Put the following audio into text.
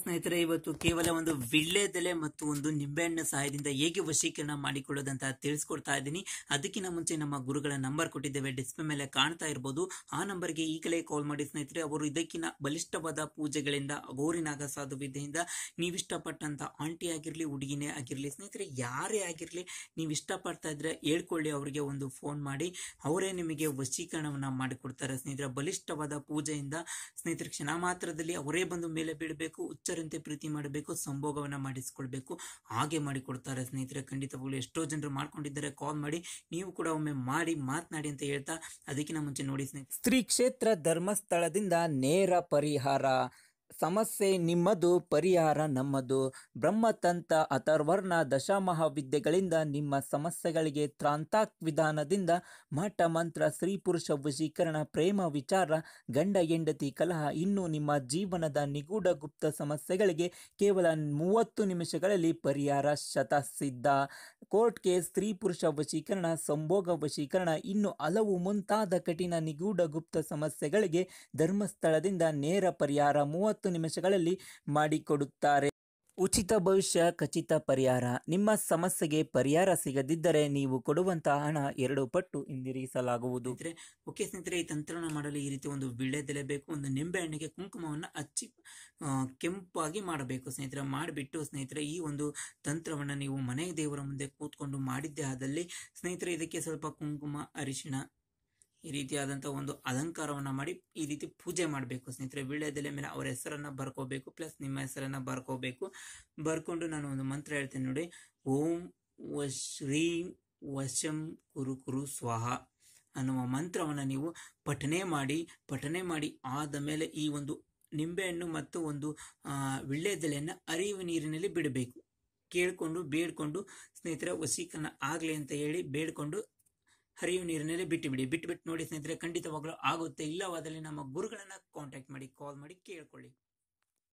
ಸ್ನೇಹಿತರೆ ಇವತ್ತು ಕೇವಲ ಒಂದು ವಿಳ್ಳೆದೆಲೆ ಮತ್ತು ಒಂದು ನಿಂಬೆಹಣ್ಣಿನ ಸಹಾಯದಿಂದ ಹೇಗೆ ವಶೀಕರಣ ಮಾಡಿಕೊಳ್ಳೋದಂತ ತಿಳಿಸ್ಕೊಡ್ತಾ ಇದ್ದೀನಿ ಅದಕ್ಕಿಂತ ಮುಂಚೆ ನಮ್ಮ ಗುರುಗಳ ನಂಬರ್ ಕೊಟ್ಟಿದ್ದೇವೆ ಡಿಸ್ಪ್ಲೇ ಮೇಲೆ ಕಾಣ್ತಾ ಇರಬಹುದು ಆ ನಂಬರ್ಗೆ ಈಗಲೇ ಕಾಲ್ ಮಾಡಿ ಸ್ನೇಹಿತರೆ ಅವರು ಇದಕ್ಕಿಂತ ಬಲಿಷ್ಠವಾದ ಪೂಜೆಗಳಿಂದ ಗೋರಿನಾಗ ಸಾಧು ವಿದ್ಯೆಯಿಂದ ನೀವಿಷ್ಟಪಟ್ಟಂತ ಆಂಟಿ ಆಗಿರಲಿ ಹುಡುಗಿನೇ ಆಗಿರಲಿ ಸ್ನೇಹಿತರೆ ಯಾರೇ ಆಗಿರಲಿ ನೀವು ಇಷ್ಟಪಡ್ತಾ ಇದ್ರೆ ಹೇಳ್ಕೊಳ್ಳಿ ಅವರಿಗೆ ಒಂದು ಫೋನ್ ಮಾಡಿ ಅವರೇ ನಿಮಗೆ ವಶೀಕರಣವನ್ನು ಮಾಡಿಕೊಡ್ತಾರೆ ಸ್ನೇಹಿತರೆ ಬಲಿಷ್ಠವಾದ ಪೂಜೆಯಿಂದ ಸ್ನೇಹಿತರೆ ಕ್ಷಣ ಮಾತ್ರದಲ್ಲಿ ಅವರೇ ಬಂದು ಮೇಲೆ ಬೀಳಬೇಕು ಹುಚ್ಚರಂತೆ ಪ್ರೀತಿ ಮಾಡಬೇಕು ಸಂಭೋಗವನ್ನ ಮಾಡಿಸ್ಕೊಳ್ಬೇಕು ಹಾಗೆ ಮಾಡಿಕೊಡ್ತಾರೆ ಸ್ನೇಹಿತರೆ ಖಂಡಿತವಾಗ್ಲು ಎಷ್ಟೋ ಜನರು ಮಾಡ್ಕೊಂಡಿದ್ದಾರೆ ಕಾಲ್ ಮಾಡಿ ನೀವು ಕೂಡ ಒಮ್ಮೆ ಮಾಡಿ ಮಾತನಾಡಿ ಅಂತ ಹೇಳ್ತಾ ಅದಕ್ಕಿಂತ ಮುಂಚೆ ನೋಡಿ ಸ್ನೇಹಿತರೆ ಸ್ತ್ರೀ ಕ್ಷೇತ್ರ ಧರ್ಮಸ್ಥಳದಿಂದ ನೇರ ಪರಿಹಾರ ಸಮಸ್ಯೆ ನಿಮ್ಮದು ಪರಿಹಾರ ನಮ್ಮದು ಬ್ರಹ್ಮತಂತ ಅಥರ್ವರ್ಣ ದಶಾಮಹಾವಿದ್ಯೆಗಳಿಂದ ನಿಮ್ಮ ಸಮಸ್ಯೆಗಳಿಗೆ ತ್ರಾಂತಾಕ್ ವಿಧಾನದಿಂದ ಮಠ ಮಂತ್ರ ಸ್ತ್ರೀ ಪುರುಷ ವಶೀಕರಣ ಪ್ರೇಮ ವಿಚಾರ ಗಂಡ ಹೆಂಡತಿ ಕಲಹ ಇನ್ನು ನಿಮ್ಮ ಜೀವನದ ನಿಗೂಢ ಗುಪ್ತ ಸಮಸ್ಯೆಗಳಿಗೆ ಕೇವಲ ಮೂವತ್ತು ನಿಮಿಷಗಳಲ್ಲಿ ಪರಿಹಾರ ಶತಸಿದ್ಧ ಕೋರ್ಟ್ ಕೇಸ್ ಸ್ತ್ರೀ ಪುರುಷ ವಶೀಕರಣ ಸಂಭೋಗ ವಶೀಕರಣ ಇನ್ನು ಹಲವು ಮುಂತಾದ ಕಠಿಣ ನಿಗೂಢ ಗುಪ್ತ ಸಮಸ್ಯೆಗಳಿಗೆ ಧರ್ಮಸ್ಥಳದಿಂದ ನೇರ ಪರಿಹಾರ ಮೂವತ್ತು ನಿಮಿಷಗಳಲ್ಲಿ ಮಾಡಿಕೊಡುತ್ತಾರೆ ಉಚಿತ ಭವಿಷ್ಯ ಖಚಿತ ಪರಿಹಾರ ನಿಮ್ಮ ಸಮಸ್ಯೆಗೆ ಪರಿಹಾರ ಸಿಗದಿದ್ದರೆ ನೀವು ಕೊಡುವಂತಹ ಹಣ ಎರಡು ಪಟ್ಟು ಹಿಂದಿರುಗಿಸಲಾಗುವುದು ಓಕೆ ಸ್ನೇಹಿತರೆ ಈ ತಂತ್ರಣ ಮಾಡಲು ಈ ರೀತಿ ಒಂದು ಬೇಕು ಒಂದು ನಿಂಬೆಹಣ್ಣಿಗೆ ಹಣ್ಣಿಗೆ ಕುಂಕುಮವನ್ನು ಹಚ್ಚಿ ಕೆಂಪಾಗಿ ಮಾಡಬೇಕು ಸ್ನೇಹಿತರೆ ಮಾಡಿಬಿಟ್ಟು ಸ್ನೇಹಿತರೆ ಈ ಒಂದು ತಂತ್ರವನ್ನು ನೀವು ಮನೆಯ ದೇವರ ಮುಂದೆ ಕೂತ್ಕೊಂಡು ಮಾಡಿದ್ದೇ ಆದಲ್ಲಿ ಸ್ನೇಹಿತರೆ ಇದಕ್ಕೆ ಸ್ವಲ್ಪ ಕುಂಕುಮ ಅರಿಶಿಣ ಈ ರೀತಿಯಾದಂಥ ಒಂದು ಅಲಂಕಾರವನ್ನು ಮಾಡಿ ಈ ರೀತಿ ಪೂಜೆ ಮಾಡಬೇಕು ಸ್ನೇಹಿತರೆ ವೀಳ್ಯದೆಲೆ ಮೇಲೆ ಅವರ ಹೆಸರನ್ನು ಬರ್ಕೋಬೇಕು ಪ್ಲಸ್ ನಿಮ್ಮ ಹೆಸರನ್ನು ಬರ್ಕೋಬೇಕು ಬರ್ಕೊಂಡು ನಾನು ಒಂದು ಮಂತ್ರ ಹೇಳ್ತೇನೆ ನೋಡಿ ಓಂ ವ ಶ್ರೀಂ ವಶಂ ಕುರು ಕುರು ಸ್ವಾಹ ಅನ್ನುವ ಮಂತ್ರವನ್ನು ನೀವು ಪಠನೆ ಮಾಡಿ ಪಠನೆ ಮಾಡಿ ಆದ ಮೇಲೆ ಈ ಒಂದು ನಿಂಬೆಹಣ್ಣು ಮತ್ತು ಒಂದು ವಿಳ್ಳೆದೆಲೆಯನ್ನು ಅರಿವು ನೀರಿನಲ್ಲಿ ಬಿಡಬೇಕು ಕೇಳಿಕೊಂಡು ಬೇಡ್ಕೊಂಡು ಸ್ನೇಹಿತರ ವಸೀಕರಣ ಆಗಲಿ ಅಂತ ಹೇಳಿ ಬೇಡ್ಕೊಂಡು ಹರಿಯುವ ನೀರಿನಲ್ಲಿ ಬಿಟ್ಟು ಬಿಡಿ ಬಿಟ್ಟು ಬಿಟ್ಟು ನೋಡಿ ಸ್ನೇಹಿತರೆ ಖಂಡಿತವಾಗ್ಲೂ ಆಗುತ್ತೆ ಇಲ್ಲವಾದಲ್ಲಿ ನಮ್ಮ ಗುರುಗಳನ್ನ ಕಾಂಟ್ಯಾಕ್ಟ್ ಮಾಡಿ ಕಾಲ್ ಮಾಡಿ ಕೇಳ್ಕೊಳ್ಳಿ